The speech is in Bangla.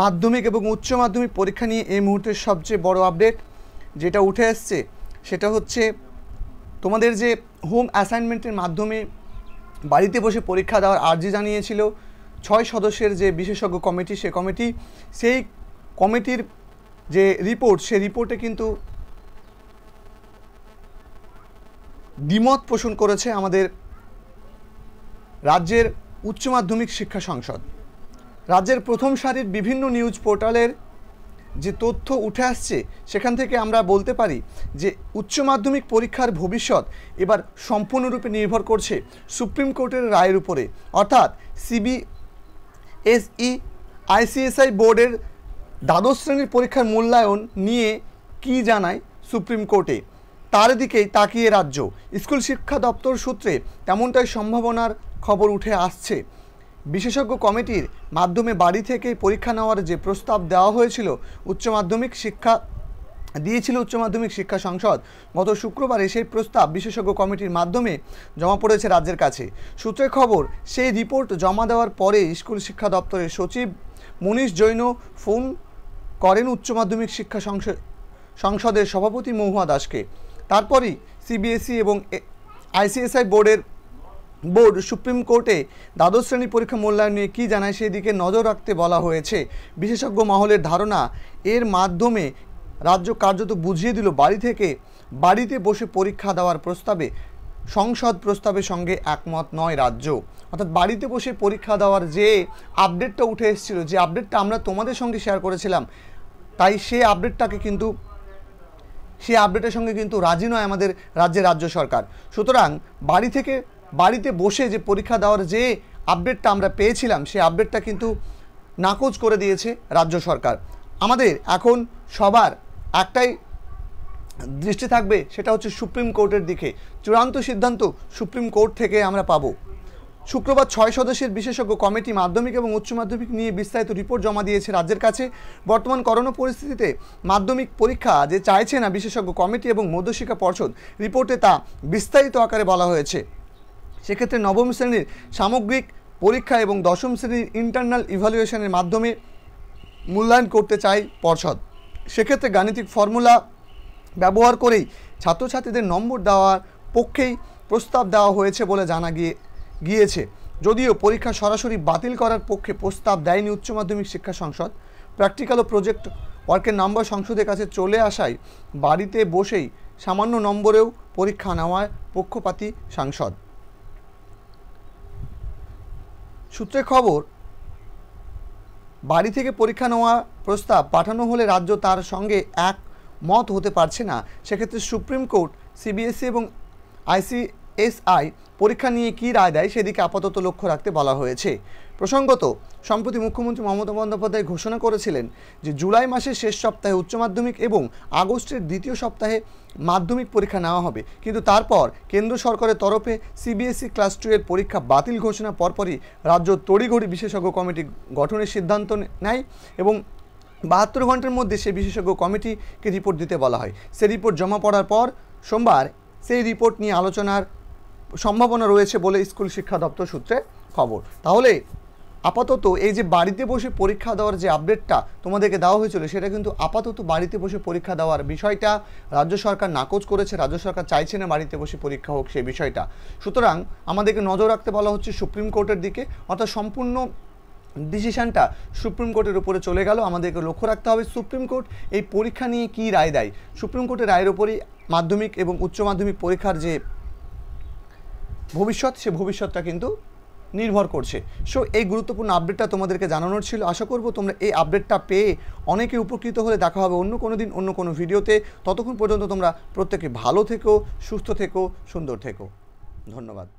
মাধ্যমিক এবং উচ্চ মাধ্যমিক পরীক্ষা নিয়ে এই মুহূর্তের সবচেয়ে বড় আপডেট যেটা উঠে আসছে সেটা হচ্ছে তোমাদের যে হোম অ্যাসাইনমেন্টের মাধ্যমে বাড়িতে বসে পরীক্ষা দেওয়ার আর্জি জানিয়েছিল ছয় সদস্যের যে বিশেষজ্ঞ কমিটি সে কমিটি সেই কমিটির যে রিপোর্ট সে রিপোর্টে কিন্তু দ্বিমত পোষণ করেছে আমাদের রাজ্যের উচ্চ মাধ্যমিক শিক্ষা সংসদ রাজ্যের প্রথম সারির বিভিন্ন নিউজ পোর্টালের যে তথ্য উঠে আসছে সেখান থেকে আমরা বলতে পারি যে উচ্চ মাধ্যমিক পরীক্ষার ভবিষ্যৎ এবার সম্পূর্ণরূপে নির্ভর করছে সুপ্রিম কোর্টের রায়ের উপরে অর্থাৎ সিবি এসই আইসিএসআই বোর্ডের দ্বাদশ শ্রেণীর পরীক্ষার মূল্যায়ন নিয়ে কি জানায় সুপ্রিম কোর্টে তার দিকেই তাকিয়ে রাজ্য স্কুল শিক্ষা দপ্তর সূত্রে তেমনটাই সম্ভাবনার খবর উঠে আসছে বিশেষজ্ঞ কমিটির মাধ্যমে বাড়ি থেকেই পরীক্ষা নেওয়ার যে প্রস্তাব দেওয়া হয়েছিল উচ্চ মাধ্যমিক শিক্ষা দিয়েছিল উচ্চ মাধ্যমিক শিক্ষা সংসদ গত শুক্রবারে সেই প্রস্তাব বিশেষজ্ঞ কমিটির মাধ্যমে জমা পড়েছে রাজ্যের কাছে সূত্রের খবর সেই রিপোর্ট জমা দেওয়ার পরে স্কুল শিক্ষা দপ্তরের সচিব মনীষ জৈন ফোন করেন উচ্চ মাধ্যমিক শিক্ষা সংসদের সভাপতি মহুয়া দাসকে তারপরই সিবিএসই এবং আইসিএসআই বোর্ডের বোর্ড সুপ্রিম কোর্টে দ্বাদশ শ্রেণীর পরীক্ষা মূল্যায়ন নিয়ে কী জানায় সেদিকে নজর রাখতে বলা হয়েছে বিশেষজ্ঞ মহলের ধারণা এর মাধ্যমে রাজ্য কার্যত বুঝিয়ে দিল বাড়ি থেকে বাড়িতে বসে পরীক্ষা দেওয়ার প্রস্তাবে সংসদ প্রস্তাবের সঙ্গে একমত নয় রাজ্য অর্থাৎ বাড়িতে বসে পরীক্ষা দেওয়ার যে আপডেটটা উঠে এসেছিল যে আপডেটটা আমরা তোমাদের সঙ্গে শেয়ার করেছিলাম তাই সেই আপডেটটাকে কিন্তু সেই আপডেটের সঙ্গে কিন্তু রাজি নয় আমাদের রাজ্যের রাজ্য সরকার সুতরাং বাড়ি থেকে বাড়িতে বসে যে পরীক্ষা দেওয়ার যে আপডেটটা আমরা পেয়েছিলাম সেই আপডেটটা কিন্তু নাকচ করে দিয়েছে রাজ্য সরকার আমাদের এখন সবার একটাই দৃষ্টি থাকবে সেটা হচ্ছে সুপ্রিম কোর্টের দিকে চূড়ান্ত সিদ্ধান্ত সুপ্রিম কোর্ট থেকে আমরা পাব শুক্রবার ছয় সদস্যের বিশেষজ্ঞ কমিটি মাধ্যমিক এবং উচ্চ মাধ্যমিক নিয়ে বিস্তারিত রিপোর্ট জমা দিয়েছে রাজ্যের কাছে বর্তমান করোনা পরিস্থিতিতে মাধ্যমিক পরীক্ষা যে চাইছে না বিশেষজ্ঞ কমিটি এবং মধ্যশিক্ষা পর্ষদ রিপোর্টে তা বিস্তারিত আকারে বলা হয়েছে সেক্ষেত্রে নবম শ্রেণীর সামগ্রিক পরীক্ষা এবং দশম শ্রেণীর ইন্টারনাল ইভ্যালুয়েশনের মাধ্যমে মূল্যায়ন করতে চায় পর্ষদ সেক্ষেত্রে গাণিতিক ফর্মুলা ব্যবহার করেই ছাত্রছাত্রীদের নম্বর দেওয়ার পক্ষেই প্রস্তাব দেওয়া হয়েছে বলে জানা গিয়ে গিয়েছে যদিও পরীক্ষা সরাসরি বাতিল করার পক্ষে প্রস্তাব দেয়নি উচ্চ মাধ্যমিক শিক্ষা সংসদ প্র্যাকটিক্যাল ও প্রজেক্ট ওয়ার্কের নম্বর সংসদের কাছে চলে আসায় বাড়িতে বসেই সামান্য নম্বরেও পরীক্ষা নেওয়ায় পক্ষপাতী সাংসদ সূত্রে খবর বাড়ি থেকে পরীক্ষা নেওয়া প্রস্তাব পাঠানো হলে রাজ্য তার সঙ্গে এক মত হতে পারছে না সেক্ষেত্রে সুপ্রিম কোর্ট সিবিএসই এবং আইসি এসআই পরীক্ষা নিয়ে কি রায় দেয় সেদিকে আপাতত লক্ষ্য রাখতে বলা হয়েছে প্রসঙ্গত সম্প্রতি মুখ্যমন্ত্রী মমতা বন্দ্যোপাধ্যায় ঘোষণা করেছিলেন যে জুলাই মাসের শেষ সপ্তাহে উচ্চ মাধ্যমিক এবং আগস্টের দ্বিতীয় সপ্তাহে মাধ্যমিক পরীক্ষা নেওয়া হবে কিন্তু তারপর কেন্দ্র সরকারের তরফে সিবিএসই ক্লাস টুয়ের পরীক্ষা বাতিল ঘোষণা পরপরই রাজ্য তড়িঘড়ি বিশেষজ্ঞ কমিটি গঠনের সিদ্ধান্ত নেয় এবং বাহাত্তর ঘন্টার মধ্যে সে বিশেষজ্ঞ কমিটিকে রিপোর্ট দিতে বলা হয় সে রিপোর্ট জমা পড়ার পর সোমবার সেই রিপোর্ট নিয়ে আলোচনার সম্ভাবনা রয়েছে বলে স্কুল শিক্ষা দপ্তর সূত্রে খবর তাহলে আপাতত এই যে বাড়িতে বসে পরীক্ষা দেওয়ার যে আপডেটটা তোমাদেরকে দেওয়া হয়েছিল সেটা কিন্তু আপাতত বাড়িতে বসে পরীক্ষা দেওয়ার বিষয়টা রাজ্য সরকার নাকচ করেছে রাজ্য সরকার চাইছে না বাড়িতে বসে পরীক্ষা হোক সেই বিষয়টা সুতরাং আমাদেরকে নজর রাখতে বলা হচ্ছে সুপ্রিম কোর্টের দিকে অর্থাৎ সম্পূর্ণ ডিসিশানটা সুপ্রিম কোর্টের উপরে চলে গেল আমাদেরকে লক্ষ্য রাখতে হবে সুপ্রিম কোর্ট এই পরীক্ষা নিয়ে কি রায় দেয় সুপ্রিম কোর্টের রায়ের উপরেই মাধ্যমিক এবং উচ্চ মাধ্যমিক পরীক্ষার যে ভবিষ্যৎ সে ভবিষ্যৎটা কিন্তু নির্ভর করছে সো এই গুরুত্বপূর্ণ আপডেটটা তোমাদেরকে জানানোর ছিল আশা করব তোমরা এই আপডেটটা পেয়ে অনেকে উপকৃত হলে দেখা হবে অন্য কোনো দিন অন্য কোনো ভিডিওতে ততক্ষণ পর্যন্ত তোমরা প্রত্যেকে ভালো থেকো সুস্থ থেকো সুন্দর থেকো ধন্যবাদ